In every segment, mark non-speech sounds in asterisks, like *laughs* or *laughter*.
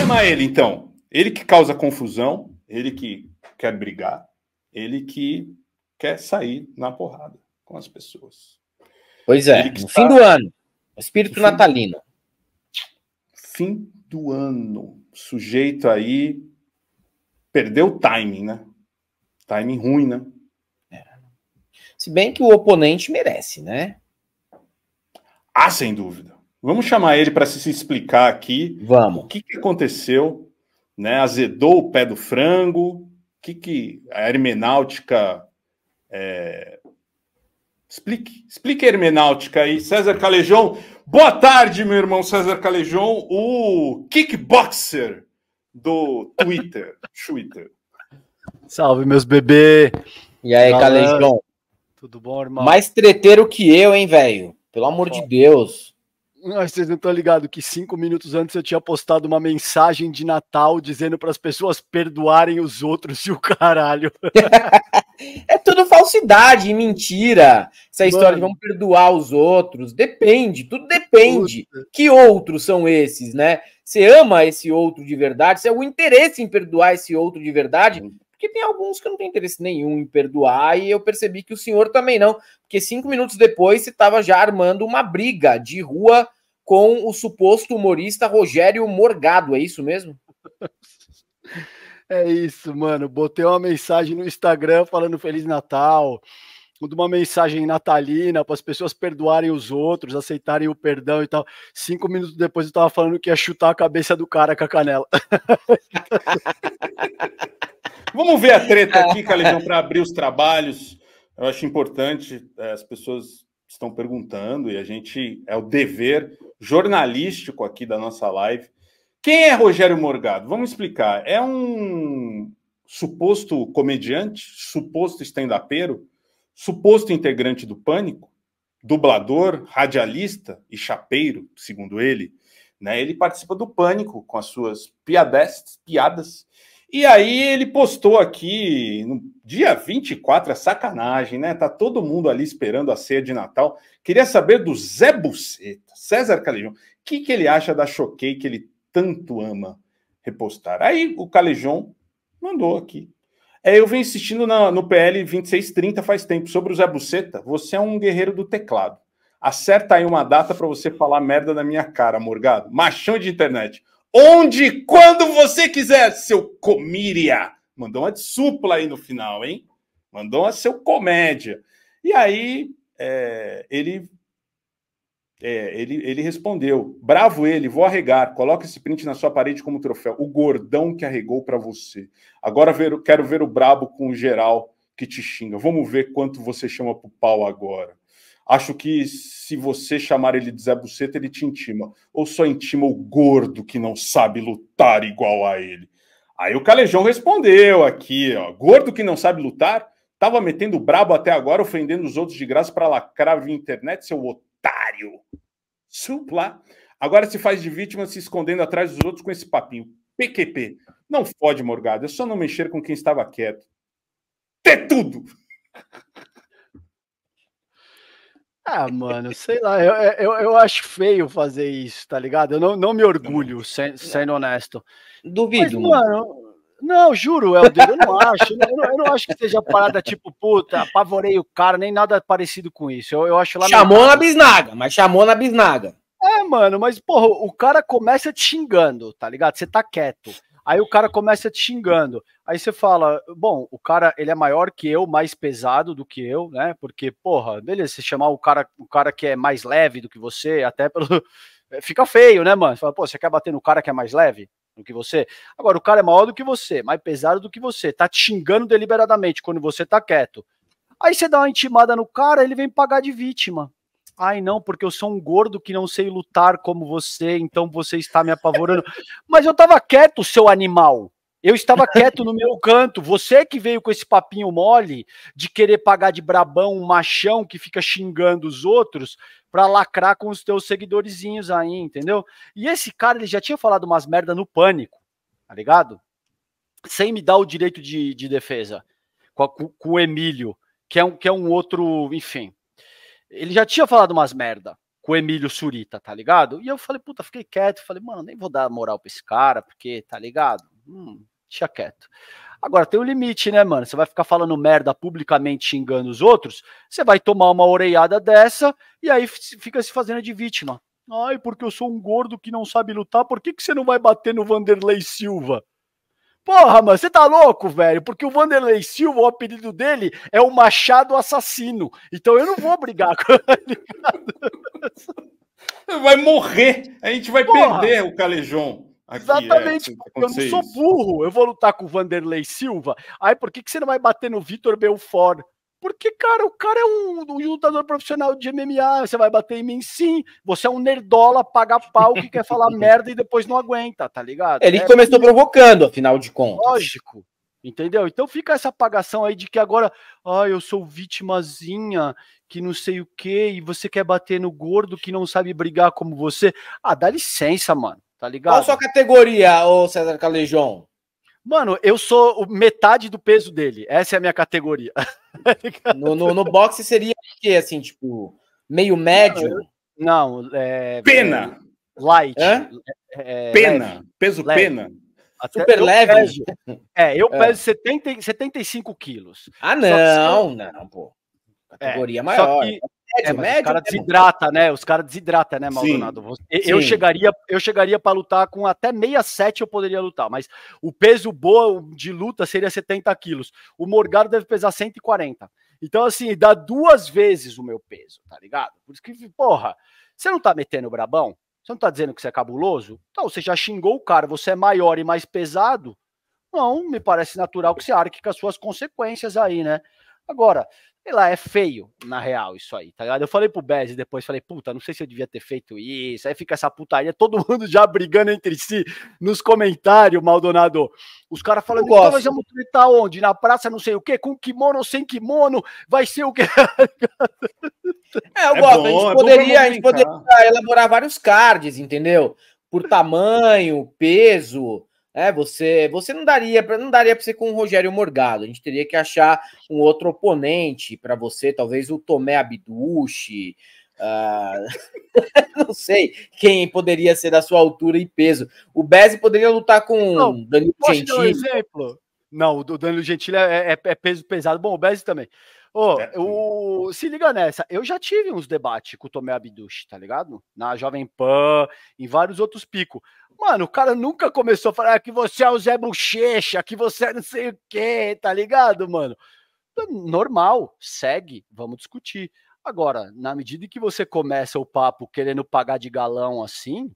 chama ele, então? Ele que causa confusão, ele que quer brigar, ele que quer sair na porrada com as pessoas. Pois é, no está... fim do ano. Espírito fim... natalino. Fim do ano. Sujeito aí perdeu o timing, né? Timing ruim, né? É. Se bem que o oponente merece, né? Ah, sem dúvida. Vamos chamar ele para se explicar aqui. Vamos. O que, que aconteceu? Né? Azedou o pé do frango? O que, que a hermenáutica. É... Explique, explique a hermenáutica aí. César Calejão. boa tarde, meu irmão César Calejão, o kickboxer do Twitter. *laughs* Twitter. Salve, meus bebê. E aí, Calejão? Tudo bom, irmão? Mais treteiro que eu, hein, velho? Pelo amor Pô. de Deus. Ah, vocês não estão ligados que cinco minutos antes eu tinha postado uma mensagem de Natal dizendo para as pessoas perdoarem os outros *laughs* e o caralho. *laughs* é tudo falsidade, mentira. Essa Mano. história de vamos perdoar os outros. Depende, tudo depende. Puta. Que outros são esses, né? Você ama esse outro de verdade? se é o interesse em perdoar esse outro de verdade? porque tem alguns que não tem interesse nenhum em perdoar, e eu percebi que o senhor também não, porque cinco minutos depois você estava já armando uma briga de rua com o suposto humorista Rogério Morgado, é isso mesmo? *laughs* É isso, mano. Botei uma mensagem no Instagram falando Feliz Natal manda uma mensagem natalina para as pessoas perdoarem os outros, aceitarem o perdão e tal. Cinco minutos depois eu tava falando que ia chutar a cabeça do cara com a canela. *laughs* Vamos ver a treta aqui, Calejão, para abrir os trabalhos. Eu acho importante, é, as pessoas estão perguntando e a gente é o dever jornalístico aqui da nossa live. Quem é Rogério Morgado? Vamos explicar. É um suposto comediante, suposto estendapeiro suposto integrante do Pânico, dublador, radialista e chapeiro, segundo ele, né? Ele participa do Pânico com as suas piadas, piadas. E aí ele postou aqui no dia 24, é sacanagem, né? Tá todo mundo ali esperando a ceia de Natal. Queria saber do Zé Buceta, César Calejão, o que, que ele acha da Choquei que ele tanto ama repostar. Aí o Calejão mandou aqui é, eu venho insistindo na, no PL 2630 faz tempo sobre o Zé Buceta. Você é um guerreiro do teclado. Acerta aí uma data para você falar merda na minha cara, Morgado. Machão de internet. Onde e quando você quiser, seu comíria. Mandou uma de supla aí no final, hein? Mandou uma seu comédia. E aí, é, ele é, ele, ele respondeu: Bravo ele, vou arregar. Coloca esse print na sua parede como troféu. O gordão que arregou para você. Agora ver, quero ver o brabo com o geral que te xinga. Vamos ver quanto você chama pro pau agora. Acho que se você chamar ele de Zé Buceta, ele te intima. Ou só intima o gordo que não sabe lutar igual a ele. Aí o Calejão respondeu aqui, ó. Gordo que não sabe lutar? Tava metendo brabo até agora, ofendendo os outros de graça para lacrar via internet, seu otário. Suplá. Agora se faz de vítima se escondendo atrás dos outros com esse papinho. PQP. Não fode, Morgado. É só não mexer com quem estava quieto. Ter tudo! *laughs* Ah, mano, sei lá, eu, eu, eu, acho feio fazer isso, tá ligado? Eu não, não me orgulho, sendo, honesto. Duvido. Mas, mano, mano não, juro, é o dele. Eu não acho. Eu não, eu não, acho que seja parada tipo, puta, apavorei o cara, nem nada parecido com isso. Eu, eu acho lá. Chamou na bisnaga, mas chamou na bisnaga. É, mano, mas, porra, o cara começa te xingando, tá ligado? Você tá quieto. Aí o cara começa te xingando. Aí você fala, bom, o cara ele é maior que eu, mais pesado do que eu, né? Porque, porra, beleza, você chamar o cara, o cara que é mais leve do que você, até pelo. *laughs* Fica feio, né, mano? Você fala, pô, você quer bater no cara que é mais leve? do que você. Agora, o cara é maior do que você, mais pesado do que você, tá te xingando deliberadamente quando você tá quieto. Aí você dá uma intimada no cara, ele vem pagar de vítima. Ai, não, porque eu sou um gordo que não sei lutar como você, então você está me apavorando. *laughs* Mas eu tava quieto, seu animal. Eu estava quieto no meu canto. Você que veio com esse papinho mole de querer pagar de brabão um machão que fica xingando os outros, para lacrar com os teus seguidorzinhos aí, entendeu? E esse cara, ele já tinha falado umas merda no pânico, tá ligado? Sem me dar o direito de, de defesa com, a, com, o Emílio, que é, um, que é um outro, enfim. Ele já tinha falado umas merda com o Emílio Surita, tá ligado? E eu falei, puta, fiquei quieto. Falei, mano, nem vou dar moral pra esse cara, porque, tá ligado? Hum, tinha quieto. Agora tem um limite, né, mano? Você vai ficar falando merda publicamente xingando os outros, você vai tomar uma orelhada dessa e aí fica se fazendo de vítima. Ai, porque eu sou um gordo que não sabe lutar, por que, que você não vai bater no Vanderlei Silva? Porra, mano, você tá louco, velho? Porque o Vanderlei Silva, o apelido dele é o Machado Assassino. Então eu não vou brigar *laughs* com ele. Vai morrer. A gente vai Porra. perder o Calejão. Aqui, é, Exatamente, é, eu não sou isso. burro, eu vou lutar com o Vanderlei Silva. Aí por que, que você não vai bater no Vitor Belfort? Porque, cara, o cara é um, um, lutador profissional de MMA, você vai bater em mim sim. Você é um nerdola, paga pau, que quer falar *laughs* merda e depois não aguenta, tá ligado? Ele é, começou provocando, afinal de contas. Lógico, entendeu? Então fica essa apagação aí de que agora, ah, eu sou vítimazinha, que não sei o quê, e você quer bater no gordo que não sabe brigar como você. Ah, dá licença, mano. Tá ligado? Qual a sua categoria, ô César Calejon? Mano, eu sou metade do peso dele. Essa é a minha categoria. *laughs* no, no, no, boxe seria o quê? Assim, tipo, meio médio? Não, é. Pena! É, light. É, é, pena. Leve, peso leve. pena. Até Super leve. Peso, é, eu é. peso 70, 75 quilos. Ah, não, que, não, pô. É, categoria é, maior. Só que, é é, médio, é, médio. Os caras desidrata, né? Os caras desidrata, né, Maldonado? Sim, eu, sim. chegaria, eu chegaria para lutar com até 67 eu poderia lutar, mas o peso boa de luta seria 70 quilos. O Morgado deve pesar 140. Então, assim, dá duas vezes o meu peso, tá ligado? Por isso que, porra, você não tá metendo o brabão? Você não tá dizendo que você é cabuloso? Então, você já xingou o cara, você é maior e mais pesado? Não, me parece natural que você arque com as suas consequências aí, né? Agora, sei lá, é feio, na real, isso aí, tá ligado? Eu falei pro Bez depois, falei, puta, não sei se eu devia ter feito isso. Aí fica essa putaria, todo *laughs* mundo já brigando entre si nos comentários, Maldonado. Os caras falando, então nós vamos tretar onde? Na praça, não sei o quê, com kimono, sem kimono, vai ser o quê? *laughs* é, eu é gosto, bom, a gente é poderia, a gente poderia elaborar vários cards, entendeu? Por tamanho, peso, é, você, você não daria, não daria para ser com o Rogério Morgado. A gente teria que achar um outro oponente para você, talvez o Tomé Abduche, uh, ah, *laughs* não sei quem poderia ser da sua altura e peso. O Bezzi poderia lutar com não, Danilo Gentili. Um exemplo? Não, o Danilo Gentili é, é, é peso pesado. Bom, o Bezzi também. Oh, o, é, se liga nessa, eu já tive uns debates com o Tomé Abduch, tá ligado? Na Jovem Pan, em vários outros picos. Mano, o cara nunca começou a falar ah, que você é o Zé Bochecha, que você é não sei o quê, tá ligado, mano? Então, normal, segue, vamos discutir. Agora, na medida que você começa o papo querendo pagar de galão assim,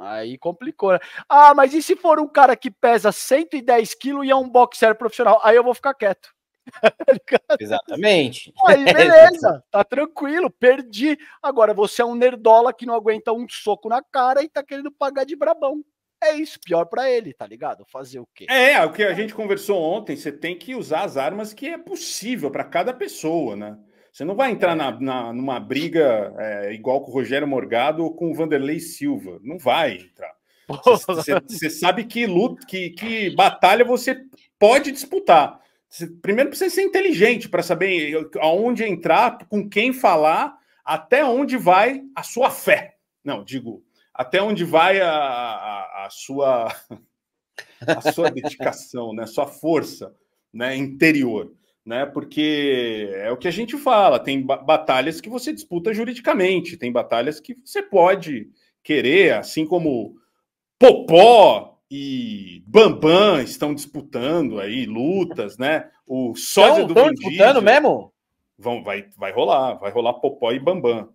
Aí complicou, né? Ah, mas e se for um cara que pesa 110 quilos e é um boxer profissional? Aí eu vou ficar quieto. *laughs* Exatamente. Aí *laughs* beleza, tá tranquilo, perdi. Agora você é um nerdola que não aguenta um soco na cara e tá querendo pagar de brabão. É isso, pior para ele, tá ligado? Fazer o quê? É, é, o que a gente conversou ontem, você tem que usar as armas que é possível para cada pessoa, né? Você não vai entrar é. na, na numa briga é, igual com o Rogério Morgado ou com o Vanderlei Silva. Não vai entrar. Você *laughs* sabe que luta, que, que batalha você pode disputar. Cê, primeiro precisa ser inteligente para saber aonde entrar, com quem falar, até onde vai a sua fé. Não, digo, até onde vai a, a, a sua *laughs* a sua dedicação, né? Sua força, né? Interior né? Porque é o que a gente fala, tem batalhas que você disputa juridicamente, tem batalhas que você pode querer, assim como Popó e Bambam estão disputando aí lutas, né? O sódio do estão disputando mesmo? Vão, vai, vai rolar, vai rolar Popó e Bambam.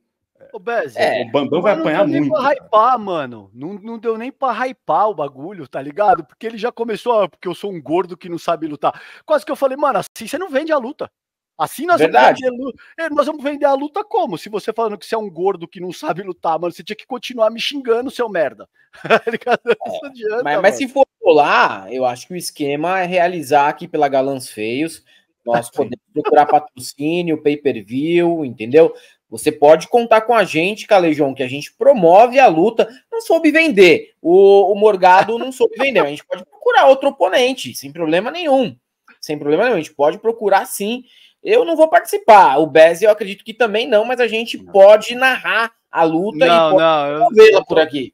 Ô, Bez, é, o Bambam vai apanhar muito. Não deu muito, nem pra hypar, mano. Não, não deu nem pra hypar o bagulho, tá ligado? Porque ele já começou, ah, porque eu sou um gordo que não sabe lutar. Quase que eu falei, mano, assim você não vende a luta. Assim nós Verdade. vamos, vender, é, nós vamos vender a luta como? Se você falando que você é um gordo que não sabe lutar, mano, você tinha que continuar me xingando, seu merda. *laughs* Tá é, adianta, mas, mas, se for lá, eu acho que o esquema é realizar aqui pela Galãs Feios. Nós *laughs* podemos procurar patrocínio, pay per view, entendeu? Você pode contar com a gente, Calejão, que a gente promove a luta. Não soube vender. O, o Morgado não soube vender. A gente pode procurar outro oponente, sem problema nenhum. Sem problema nenhum. A gente pode procurar sim. Eu não vou participar. O Bez, eu acredito que também não, mas a gente pode narrar a luta não, e pode não, vê-la por aqui.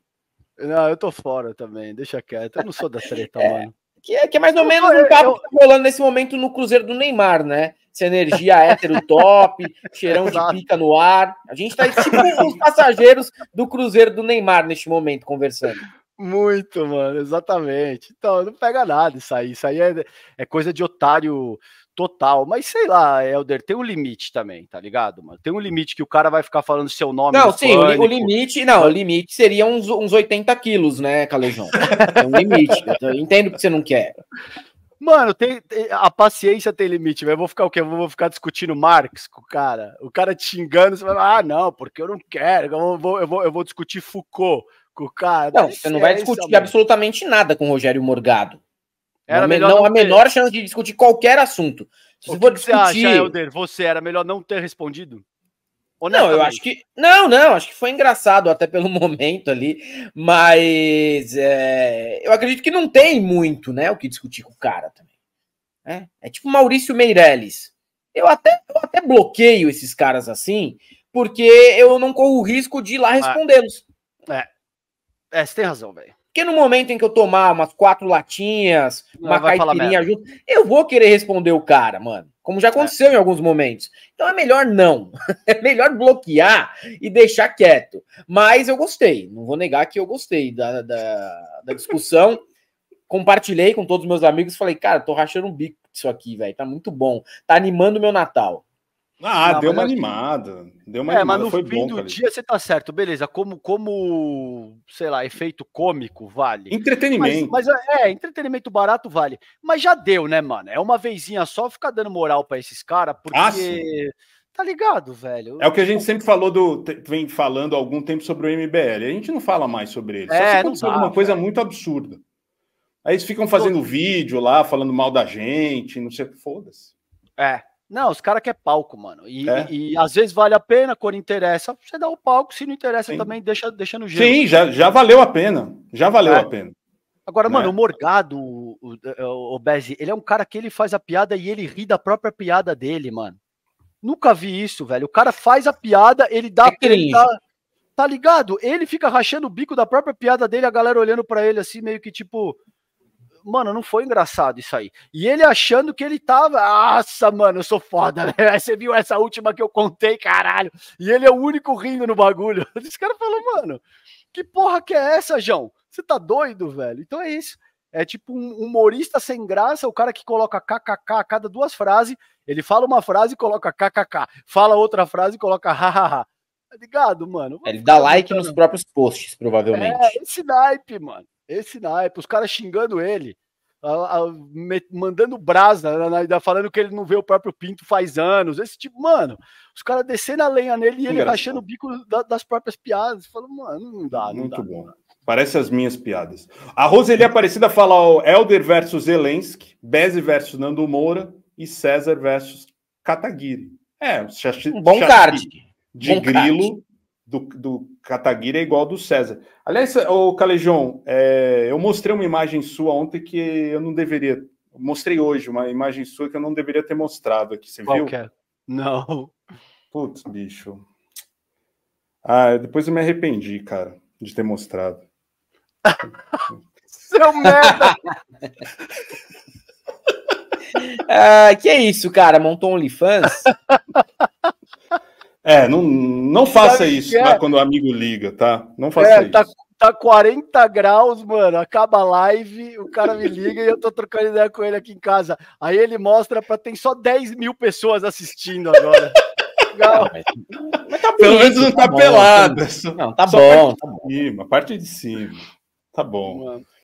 Não, eu tô fora também. Deixa quieto. Eu não sou da treta, é, mano. Que é, que é mais ou menos um papo eu, que tá rolando nesse momento no Cruzeiro do Neymar, né? essa energia é hétero top, cheirão de pica no ar. A gente tá tipo os passageiros do Cruzeiro do Neymar neste momento conversando. Muito, mano, exatamente. Então, não pega nada isso aí. Isso aí é, é coisa de otário total. Mas sei lá, Helder, tem um limite também, tá ligado, mano? Tem um limite que o cara vai ficar falando seu nome. Não, sim, pânico. o limite. Não, o limite seria uns, uns 80 quilos, né, Calejão? é um limite. Eu entendo que você não quer. Mano, tem, a paciência tem limite, Eu vou ficar o quê? Eu vou ficar discutindo Marx com o cara. O cara te xingando, você vai falar, ah, não, porque eu não quero. Eu vou, eu vou, eu vou discutir Foucault com o cara. Não, você não vai discutir mano. absolutamente nada com o Rogério Morgado. Era é não, não, não a menor chance de discutir qualquer assunto. Se o que você acha, Helder? Você era melhor não ter respondido? Não, eu acho que. Não, não, acho que foi engraçado até pelo *laughs* momento ali, mas é, eu acredito que não tem muito, né, o que discutir com o cara também. Né? É tipo Maurício Meirelles. Eu até, eu até bloqueio esses caras assim, porque eu não corro o risco de ir lá ah. respondê-los. É. é, você tem razão, velho. Porque no momento em que eu tomar umas quatro latinhas, Não, uma caipirinha junto, eu vou querer responder o cara, mano. Como já é. aconteceu é. em alguns momentos. Então é melhor não. *laughs* É melhor bloquear e deixar quieto. Mas eu gostei. Não vou negar que eu gostei da, da, da discussão. *laughs* Compartilhei com todos os meus amigos. Falei, cara, tô rachando um bico isso aqui, velho. Tá muito bom. Tá animando o meu Natal. Ah, não, deu uma assim, animada. Deu uma é, animada. mas no Foi fim bom, do cara. dia você tá certo, beleza. Como, como, sei lá, efeito cômico, vale. Entretenimento. Mas, mas, é, entretenimento barato vale. Mas já deu, né, mano? É uma vezinha só ficar dando moral para esses caras, porque. Ah, tá ligado, velho? É o que a gente sempre falou do. Vem falando há algum tempo sobre o MBL. A gente não fala mais sobre ele. É, só se É alguma velho. coisa muito absurda. Aí eles ficam fazendo vídeo lá, falando mal da gente, não sei o que, foda-se. É, não, os caras querem palco, mano. E, é. e, e, às vezes vale a pena, quando interessa, você dá o palco, se não interessa Sim. também, deixa, deixa no jeito. Sim, já, já valeu a pena. Já valeu é. a pena. Agora, né? mano, o Morgado, o, o, o Bezzi, ele é um cara que ele faz a piada e ele ri da própria piada dele, mano. Nunca vi isso, velho. O cara faz a piada, ele dá. É ele dá, tá ligado? Ele fica rachando o bico da própria piada dele, a galera olhando para ele assim, meio que tipo, mano, não foi engraçado isso aí. E ele achando que ele tava, nossa, mano, eu sou foda, né? *laughs* Aí você viu essa última que eu contei, caralho. E ele é o único rindo no bagulho. Esse *laughs* cara falou, mano, que porra que é essa, João? Você tá doido, velho? Então é isso. É tipo um humorista sem graça, o cara que coloca kkk a cada duas frases. Ele fala uma frase e coloca kkk. Fala outra frase e coloca *laughs* hahaha. Tá ligado, mano? Ele dá like nos próprios posts, provavelmente. É, esse naipe, mano. Esse naipe, os caras xingando ele, a, a, me, mandando brasa, falando que ele não vê o próprio Pinto faz anos. Esse tipo, mano, os caras descendo a lenha nele e ele Engraçado. rachando o bico da, das próprias piadas. falou mano, não dá, não Muito dá, bom. Não dá. Parece as minhas piadas. A Roseli Aparecida fala o Elder versus Zelensky, Beze versus Nando Moura e César versus Kataguiri. É, um bom card. De bom grilo. Card do, do Kataguiri é igual ao do César. Aliás, o Calejão, é, eu mostrei uma imagem sua ontem que eu não deveria. Mostrei hoje uma imagem sua que eu não deveria ter mostrado aqui. Você Qual viu? É? Não. Putz, bicho. Ah, depois eu me arrependi, cara, de ter mostrado. Seu merda! *laughs* ah, que é isso, cara? Montou OnlyFans? *laughs* É, não, não faça Sabe isso é? quando o amigo liga, tá? Não faça é, isso. Tá, tá 40 graus, mano. Acaba a live, o cara me liga e eu tô trocando ideia com ele aqui em casa. Aí ele mostra pra tem só 10 mil pessoas assistindo agora. *laughs* Legal. Ah, mas, mas tá Pelo menos não tá, tá, tá Não, tá só bom. Parte tá bom. Cima, parte de cima. Tá bom. Mano.